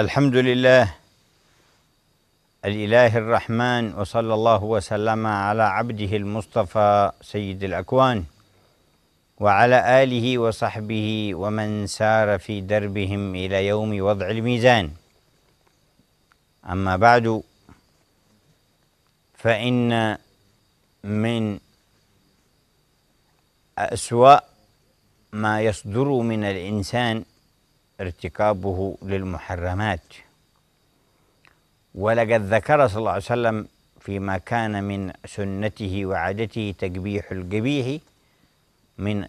الحمد لله الإله الرحمن وصلى الله وسلم على عبده المصطفى سيد الأكوان وعلى آله وصحبه ومن سار في دربهم إلى يوم وضع الميزان أما بعد فإن من أسوأ ما يصدر من الإنسان ارتكابه للمحرمات ولقد ذكر صلى الله عليه وسلم فيما كان من سنته وعادته تقبيح القبيح من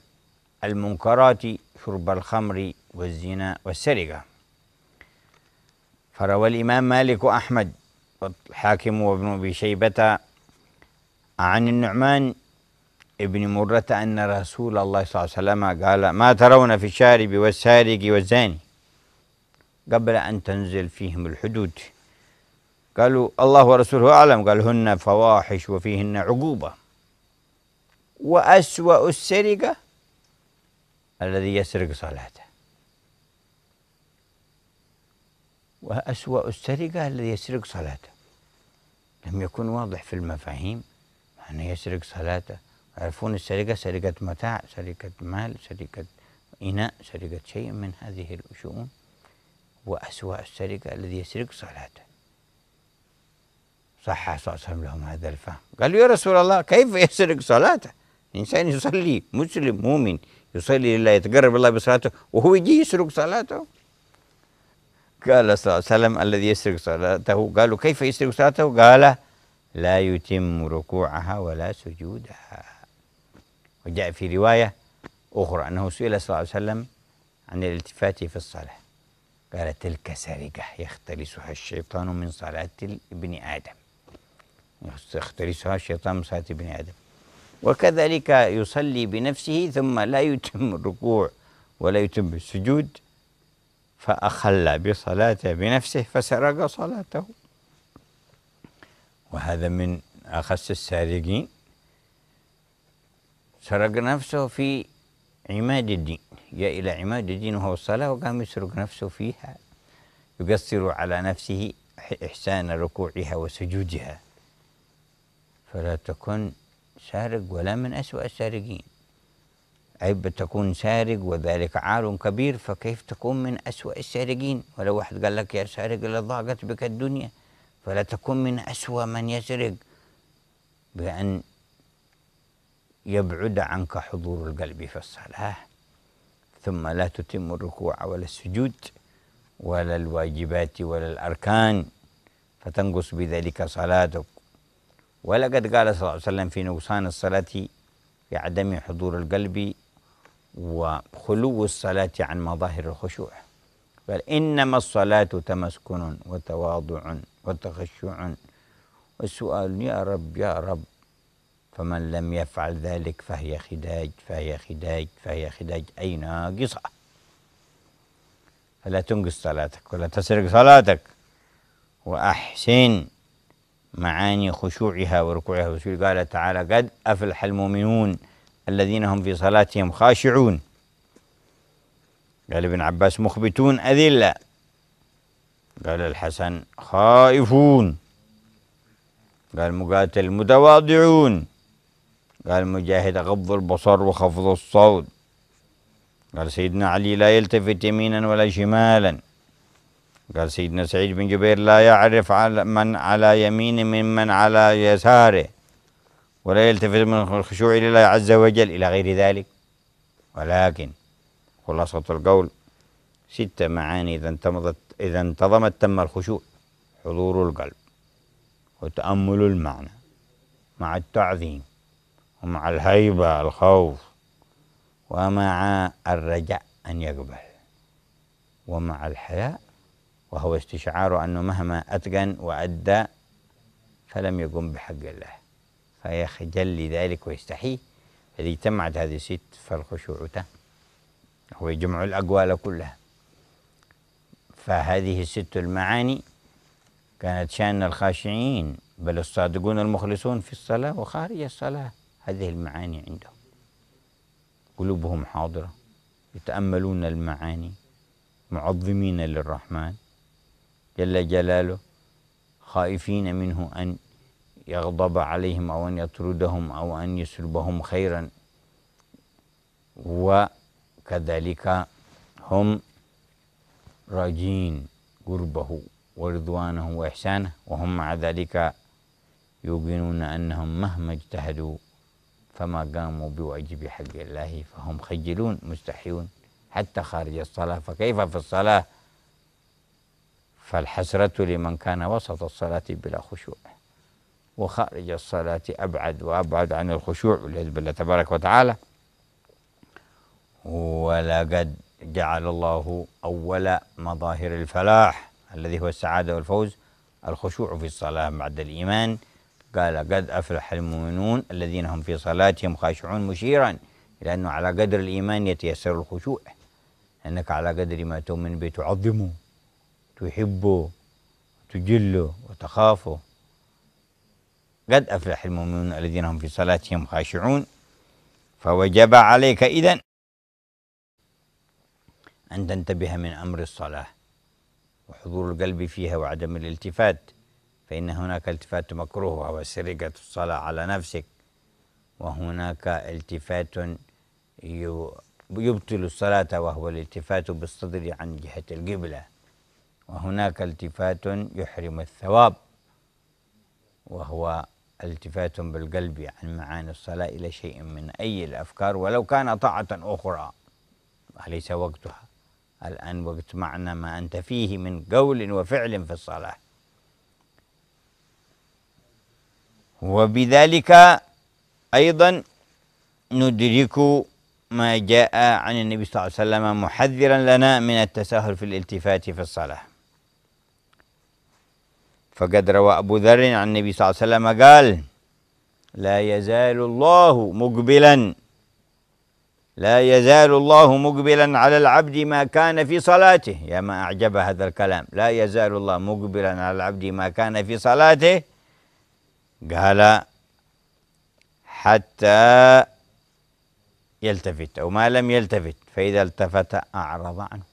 المنكرات شرب الخمر والزنا والسرقة فروى الإمام مالك وأحمد والحاكم وابن أبي شيبة عن النعمان ابن مرة أن رسول الله صلى الله عليه وسلم قال ما ترون في الشارب والسارق والزاني قبل أن تنزل فيهم الحدود قالوا الله ورسوله أعلم قال هن فواحش وفيهن عقوبة وأسوأ السرقة الذي يسرق صلاته وأسوأ السرقة الذي يسرق صلاته لم يكن واضح في المفاهيم أنه يسرق صلاته يعرفون السرقة سرقة متاع سرقة مال سرقة إناء سرقة شيء من هذه الشؤون وأسوأ السرقة الذي يسرق صلاته صح صلى الله عليه وسلم لهم هذا الفهم قالوا يا رسول الله كيف يسرق صلاته إنسان يصلي مسلم مؤمن يصلي لله يتقرب الله بصلاته وهو يجي يسرق صلاته قال صلى الله عليه وسلم الذي يسرق صلاته قالوا كيف يسرق صلاته قال لا يتم ركوعها ولا سجودها وجاء في رواية أخرى أنه سئل صلى الله عليه وسلم عن الالتفات في الصلاة قال تلك سرقة يختلسها الشيطان من صلاة ابن آدم يختلسها الشيطان من صلاة ابن آدم وكذلك يصلي بنفسه ثم لا يتم الركوع ولا يتم السجود فأخل بصلاته بنفسه فسرق صلاته وهذا من أخس السارقين سرق نفسه في عماد الدين جاء إلى عماد الدين وهو الصلاة وقام يسرق نفسه فيها يقصر على نفسه إحسان ركوعها وسجودها فلا تكن سارق ولا من أسوأ السارقين عيب تكون سارق وذلك عار كبير فكيف تكون من أسوأ السارقين ولو واحد قال لك يا سارق لضاقت بك الدنيا فلا تكن من أسوأ من يسرق بأن يبعد عنك حضور القلب في الصلاة ثم لا تتم الركوع ولا السجود ولا الواجبات ولا الأركان فتنقص بذلك صلاتك ولقد قال صلى الله عليه وسلم في نقصان الصلاة في عدم حضور القلب وخلو الصلاة عن مظاهر الخشوع قال إنما الصلاة تمسكن وتواضع وتخشع والسؤال يا رب يا رب فمن لم يفعل ذلك فهي خداج فهي خداج فهي خداج أي ناقصة فلا تنقص صلاتك ولا تسرق صلاتك وأحسن معاني خشوعها وركوعها والسجود قال تعالى قد أفلح المؤمنون الذين هم في صلاتهم خاشعون قال ابن عباس مخبتون أذلة قال الحسن خائفون قال مقاتل متواضعون قال مجاهد غض البصر وخفض الصوت قال سيدنا علي لا يلتفت يمينا ولا شمالا قال سيدنا سعيد بن جبير لا يعرف على من على يمينه ممن على يساره ولا يلتفت من الخشوع لله عز وجل إلى غير ذلك ولكن خلاصة القول ستة معاني إذا انتظمت إذا انتظمت تم الخشوع حضور القلب وتأمل المعنى مع التعظيم ومع الهيبة الخوف ومع الرجاء أن يقبل ومع الحياء وهو استشعار أنه مهما أتقن وأدى فلم يقم بحق الله فيخجل لذلك ويستحي إذا اجتمعت هذه الست فالخشوع تام هو يجمع الأقوال كلها فهذه الست المعاني كانت شأن الخاشعين بل الصادقون المخلصون في الصلاة وخارج الصلاة هذه المعاني عندهم قلوبهم حاضرة يتأملون المعاني معظمين للرحمن جل جلاله خائفين منه أن يغضب عليهم أو أن يطردهم أو أن يسلبهم خيرا وكذلك هم راجين قربه ورضوانه وإحسانه وهم مع ذلك يوقنون أنهم مهما اجتهدوا فما قاموا بواجب حق الله فهم خجلون مستحيون حتى خارج الصلاة فكيف في الصلاة فالحسرة لمن كان وسط الصلاة بلا خشوع وخارج الصلاة أبعد وأبعد عن الخشوع والعياذ بالله تبارك وتعالى ولقد جعل الله أول مظاهر الفلاح الذي هو السعادة والفوز الخشوع في الصلاة بعد الإيمان قال قد أفلح المؤمنون الذين هم في صلاتهم خاشعون مشيرا إلى أنه على قدر الإيمان يتيسر الخشوع أنك على قدر ما تؤمن به تعظمه تحبه تجله وتخافه قد أفلح المؤمنون الذين هم في صلاتهم خاشعون فوجب عليك إذن أن تنتبه من أمر الصلاة وحضور القلب فيها وعدم الالتفات فإن هناك التفات مكروه وهو سرقة الصلاة على نفسك وهناك التفات يبطل الصلاة وهو الالتفات بالصدر عن جهة القبلة وهناك التفات يحرم الثواب وهو التفات بالقلب عن معاني الصلاة إلى شيء من أي الأفكار ولو كان طاعة أخرى أليس وقتها الآن وقت معنى ما أنت فيه من قول وفعل في الصلاة وبذلك أيضا ندرك ما جاء عن النبي صلى الله عليه وسلم محذرا لنا من التساهل في الالتفات في الصلاة فقد روى أبو ذر عن النبي صلى الله عليه وسلم قال لا يزال الله مقبلا لا يزال الله مقبلا على العبد ما كان في صلاته يا ما أعجب هذا الكلام لا يزال الله مقبلا على العبد ما كان في صلاته قال حتى يلتفت أو ما لم يلتفت فإذا التفت أعرض عنه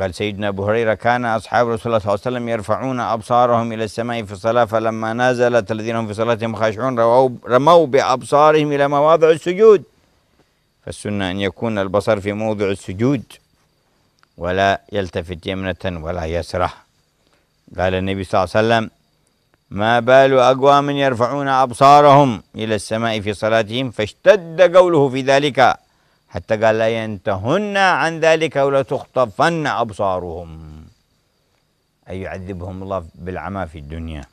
قال سيدنا أبو هريرة كان أصحاب رسول الله صلى الله عليه وسلم يرفعون أبصارهم إلى السماء في الصلاة فلما نازلت الذين هم في صلاتهم خاشعون رموا بأبصارهم إلى مواضع السجود فالسنة أن يكون البصر في موضع السجود ولا يلتفت يمنة ولا يسرة قال النبي صلى الله عليه وسلم ما بال أقوام يرفعون أبصارهم إلى السماء في صلاتهم فاشتد قوله في ذلك حتى قال لا ينتهن عن ذلك ولا تخطفن أبصارهم أي يعذبهم الله بالعمى في الدنيا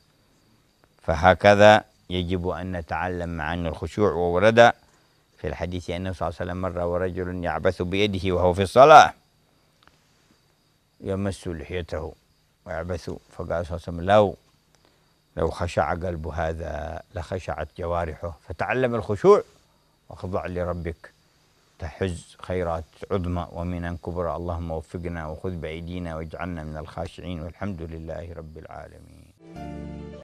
فهكذا يجب أن نتعلم عن الخشوع وورد في الحديث أنه صلى الله عليه وسلم مر ورجل يعبث بيده وهو في الصلاة يمس لحيته ويعبث فقال صلى الله عليه وسلم لو لو خشع قلب هذا لخشعت جوارحه فتعلم الخشوع واخضع لربك تحز خيرات عظمى ومن كبرى اللهم وفقنا وخذ بأيدينا واجعلنا من الخاشعين والحمد لله رب العالمين